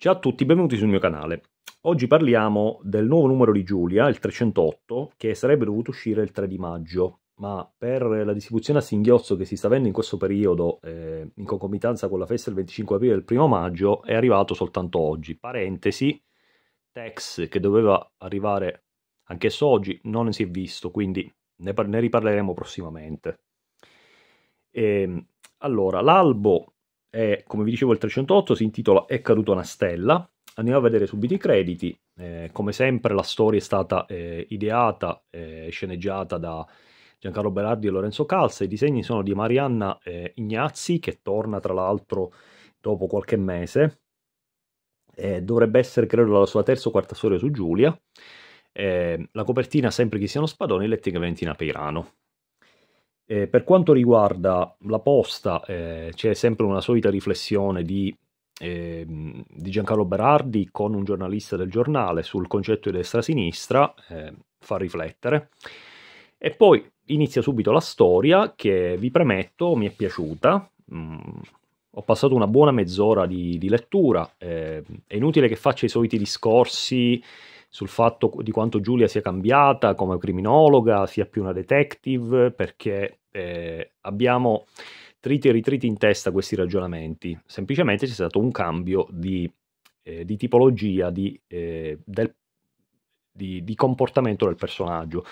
Ciao a tutti, benvenuti sul mio canale. Oggi parliamo del nuovo numero di Giulia, il 308, che sarebbe dovuto uscire il 3 di maggio, ma per la distribuzione a singhiozzo che si sta avendo in questo periodo, eh, in concomitanza con la festa del 25 aprile e il 1 maggio, è arrivato soltanto oggi. Parentesi, Tex che doveva arrivare anch'esso oggi non ne si è visto, quindi ne, ne riparleremo prossimamente. E, ehm, allora, l'albo è, come vi dicevo il 308 si intitola È caduta una stella. Andiamo a vedere subito i crediti. Eh, come sempre la storia è stata eh, ideata e eh, sceneggiata da Giancarlo Berardi e Lorenzo Calza. I disegni sono di Marianna eh, Ignazzi che torna tra l'altro dopo qualche mese. Eh, dovrebbe essere credo la sua terza o quarta storia su Giulia. la copertina sempre Chi siano Spadoni e Lettiga Ventina Peirano. Eh, per quanto riguarda la posta, eh, c'è sempre una solita riflessione di, eh, di, Giancarlo Berardi con un giornalista del giornale sul concetto di destra-sinistra, eh, fa riflettere. E poi inizia subito la storia che vi premetto mi è piaciuta. Mm, ho passato una buona mezz'ora di, di lettura, ehm, è inutile che faccia i soliti discorsi sul fatto di quanto Giulia sia cambiata come criminologa, sia più una detective, perché eh, abbiamo triti e ritriti in testa questi ragionamenti. Semplicemente c'è stato un cambio di, eh, di tipologia, di, eh, del, di, di, comportamento del personaggio.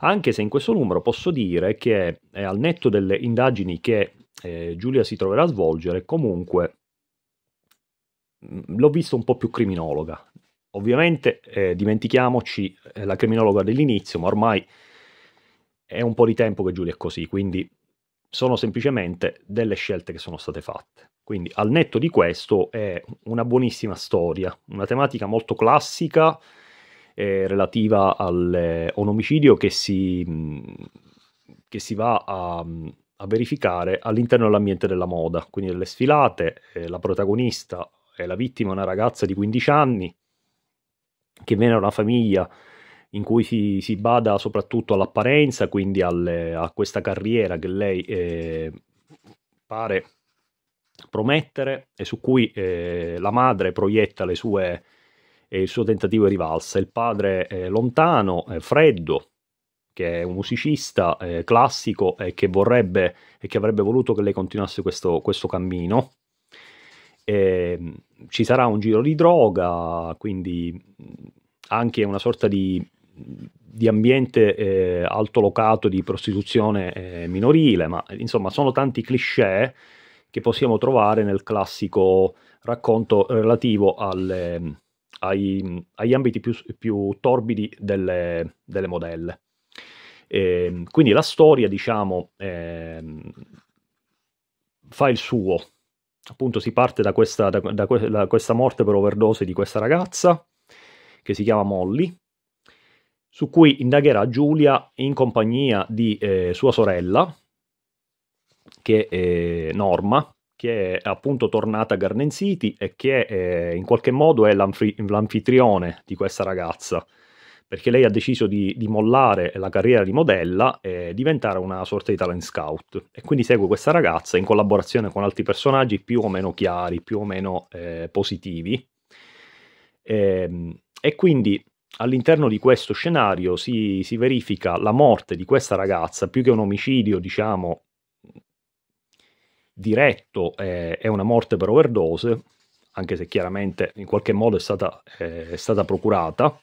Anche se in questo numero posso dire che al netto delle indagini che eh, Giulia si troverà a svolgere, comunque mm, l'ho visto un po' più criminologa Ovviamente eh, dimentichiamoci eh, la criminologa dell'inizio, ma ormai è un po' di tempo che Giulia è così, quindi sono semplicemente delle scelte che sono state fatte. Quindi al netto di questo è una buonissima storia, una tematica molto classica eh, relativa al, eh, a un omicidio che si, mh, che si va a, a, verificare all'interno dell'ambiente della moda, quindi delle sfilate, eh, la protagonista è la vittima, una ragazza di 15 anni, che viene da una famiglia in cui si, si, bada soprattutto all'apparenza, quindi alle, a questa carriera che lei eh, pare promettere e su cui eh, la madre proietta sue, eh, il suo tentativo di rivalsa. Il padre è lontano, è freddo, che è un musicista eh, classico e che, vorrebbe, e che avrebbe voluto che lei continuasse questo, questo cammino eh, ci sarà un giro di droga, quindi anche una sorta di, di ambiente eh, altolocato di prostituzione eh, minorile, ma insomma sono tanti cliché che possiamo trovare nel classico racconto relativo alle, ai, agli ambiti più, più torbidi delle, delle modelle. E, ehm, quindi la storia, diciamo, ehm, fa il suo, appunto si parte da questa, da, da, da questa morte per overdose di questa ragazza che si chiama Molly, su cui indagherà Giulia in compagnia di eh, sua sorella, che è eh, Norma, che è appunto tornata a Garden City e che eh, in qualche modo è l'anfitrione di questa ragazza perché lei ha deciso di, di mollare la carriera di modella e diventare una sorta di talent scout. E quindi segue questa ragazza in collaborazione con altri personaggi più o meno chiari, più o meno eh, positivi. E, ehm, e, quindi all'interno di questo scenario si, si verifica la morte di questa ragazza, più che un omicidio, diciamo, diretto eh, è una morte per overdose, anche se chiaramente in qualche modo è stata, eh, è stata procurata,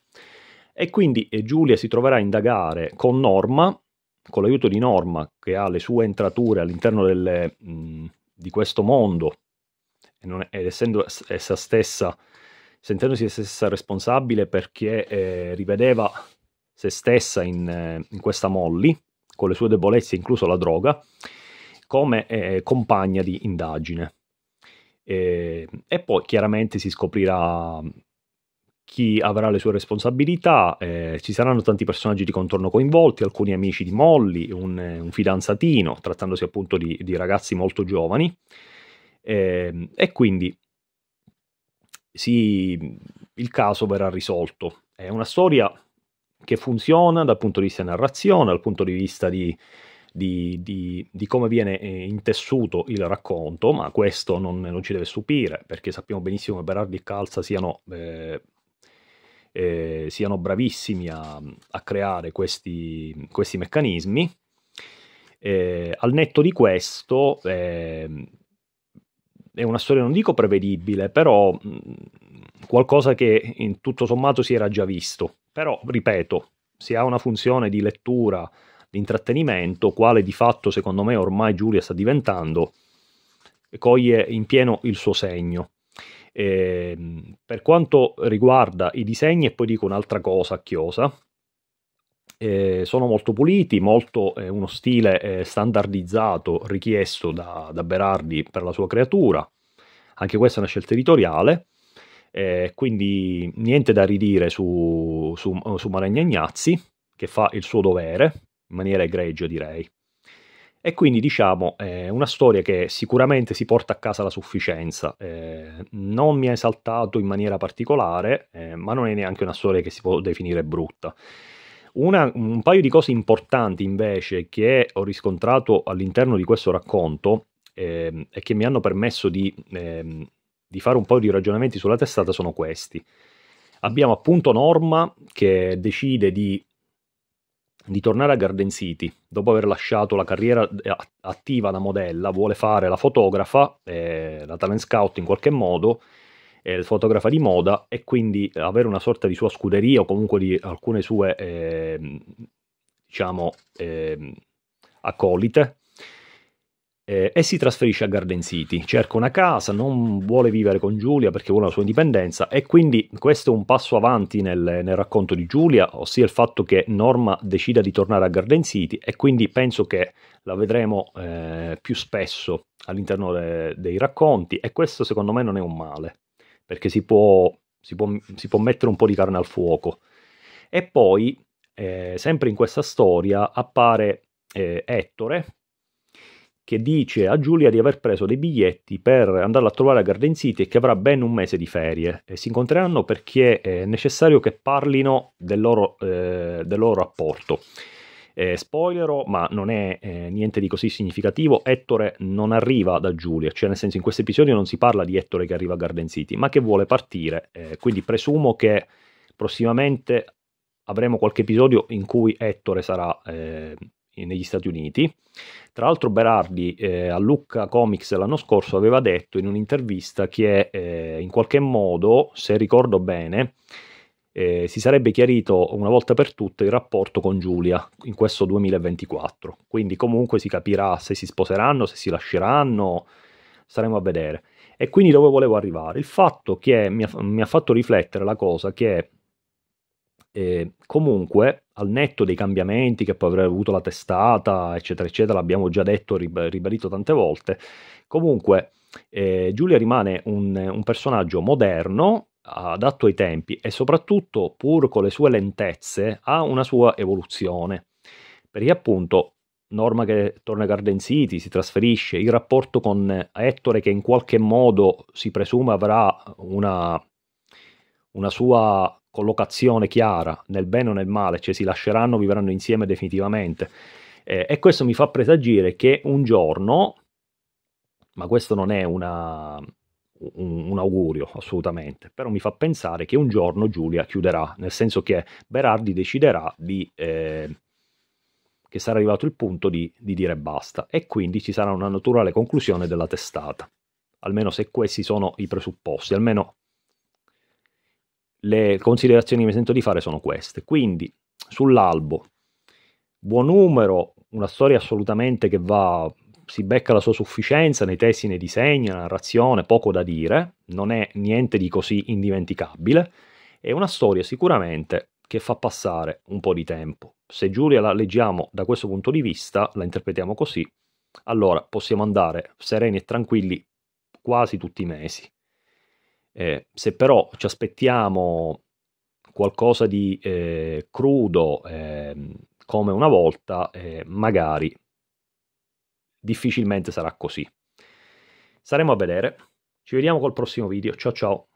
e quindi eh, Giulia si troverà a indagare con Norma, con l'aiuto di Norma che ha le sue entrature all'interno delle, mh, di questo mondo è, ed essendo essa stessa, sentendosi se stessa responsabile perché eh, rivedeva se stessa in, in questa Molly, con le sue debolezze, incluso la droga, come eh, compagna di indagine. E, e, poi chiaramente si scoprirà chi avrà le sue responsabilità, eh, ci saranno tanti personaggi di contorno coinvolti, alcuni amici di Molly, un, eh, un fidanzatino, trattandosi appunto di, di ragazzi molto giovani, eh, e quindi si, il caso verrà risolto. È una storia che funziona dal punto di vista narrazione, dal punto di vista di, di, di, di, come viene eh, intessuto il racconto, ma questo non, non, ci deve stupire, perché sappiamo benissimo che Berardi e Calza siano eh, eh, siano bravissimi a, a creare questi, questi meccanismi. Eh, al netto di questo, eh, è una storia, non dico prevedibile, però mh, qualcosa che in tutto sommato si era già visto. Però, ripeto, si ha una funzione di lettura, di intrattenimento, quale di fatto secondo me ormai Giulia sta diventando, coglie in pieno il suo segno. Eh, per quanto riguarda i disegni, e poi dico un'altra cosa a chiosa, eh, sono molto puliti, molto eh, uno stile eh, standardizzato richiesto da, da, Berardi per la sua creatura. Anche questa è una scelta editoriale, eh, quindi niente da ridire su, su, su Maregna Ignazzi, che fa il suo dovere in maniera egregia direi. E quindi diciamo è una storia che sicuramente si porta a casa la sufficienza. Eh, non mi ha esaltato in maniera particolare, eh, ma non è neanche una storia che si può definire brutta. Una, un paio di cose importanti invece che ho riscontrato all'interno di questo racconto eh, e che mi hanno permesso di, ehm, di fare un paio di ragionamenti sulla testata sono questi. Abbiamo appunto Norma che decide di di tornare a Garden City, dopo aver lasciato la carriera eh, attiva da modella, vuole fare la fotografa, eh, la talent scout in qualche modo, eh, fotografa di moda e quindi avere una sorta di sua scuderia o comunque di alcune sue, eh, diciamo, eh, accolite eh, e si trasferisce a Garden City, cerca una casa, non vuole vivere con Giulia perché vuole la sua indipendenza e quindi questo è un passo avanti nel, nel racconto di Giulia, ossia il fatto che Norma decida di tornare a Garden City e quindi penso che la vedremo eh, più spesso all'interno de, dei racconti e questo secondo me non è un male perché si può, si può, si può mettere un po' di carne al fuoco. E poi, eh, sempre in questa storia, appare eh, Ettore che dice a Giulia di aver preso dei biglietti per andarla a trovare a Garden City e che avrà ben un mese di ferie. E si incontreranno perché eh, è necessario che parlino del loro, eh, del loro rapporto. Eh, spoilero, ma non è eh, niente di così significativo, Ettore non arriva da Giulia, cioè nel senso in questo episodio non si parla di Ettore che arriva a Garden City, ma che vuole partire, eh, quindi presumo che prossimamente avremo qualche episodio in cui Ettore sarà eh, negli Stati Uniti. Tra l'altro Berardi eh, a Lucca Comics l'anno scorso aveva detto in un'intervista che eh, in qualche modo, se ricordo bene, eh, si sarebbe chiarito una volta per tutte il rapporto con Giulia in questo 2024. Quindi comunque si capirà se si sposeranno, se si lasceranno, saremo a vedere. E quindi dove volevo arrivare? Il fatto che mi ha, mi ha fatto riflettere la cosa che eh, comunque, al netto dei cambiamenti che poi avrebbe avuto la testata, eccetera, eccetera, l'abbiamo già detto, e ribadito tante volte, comunque eh, Giulia rimane un, un personaggio moderno, adatto ai tempi e soprattutto, pur con le sue lentezze, ha una sua evoluzione. Perché appunto Norma che torna a Garden City, si trasferisce, il rapporto con Ettore che in qualche modo si presume avrà una, una sua collocazione chiara nel bene o nel male, cioè si lasceranno, vivranno insieme definitivamente. Eh, e questo mi fa presagire che un giorno, ma questo non è una, un, un, augurio assolutamente, però mi fa pensare che un giorno Giulia chiuderà, nel senso che Berardi deciderà di... Eh, che sarà arrivato il punto di, di dire basta e quindi ci sarà una naturale conclusione della testata, almeno se questi sono i presupposti, almeno le considerazioni che mi sento di fare sono queste. Quindi, sull'albo, buon numero, una storia assolutamente che va, si becca la sua sufficienza nei testi, nei disegni, nella narrazione, poco da dire, non è niente di così indimenticabile, è una storia sicuramente che fa passare un po' di tempo. Se Giulia la leggiamo da questo punto di vista, la interpretiamo così, allora possiamo andare sereni e tranquilli quasi tutti i mesi. Eh, se però ci aspettiamo qualcosa di eh, crudo eh, come una volta, eh, magari difficilmente sarà così. Saremo a vedere. Ci vediamo col prossimo video. Ciao ciao.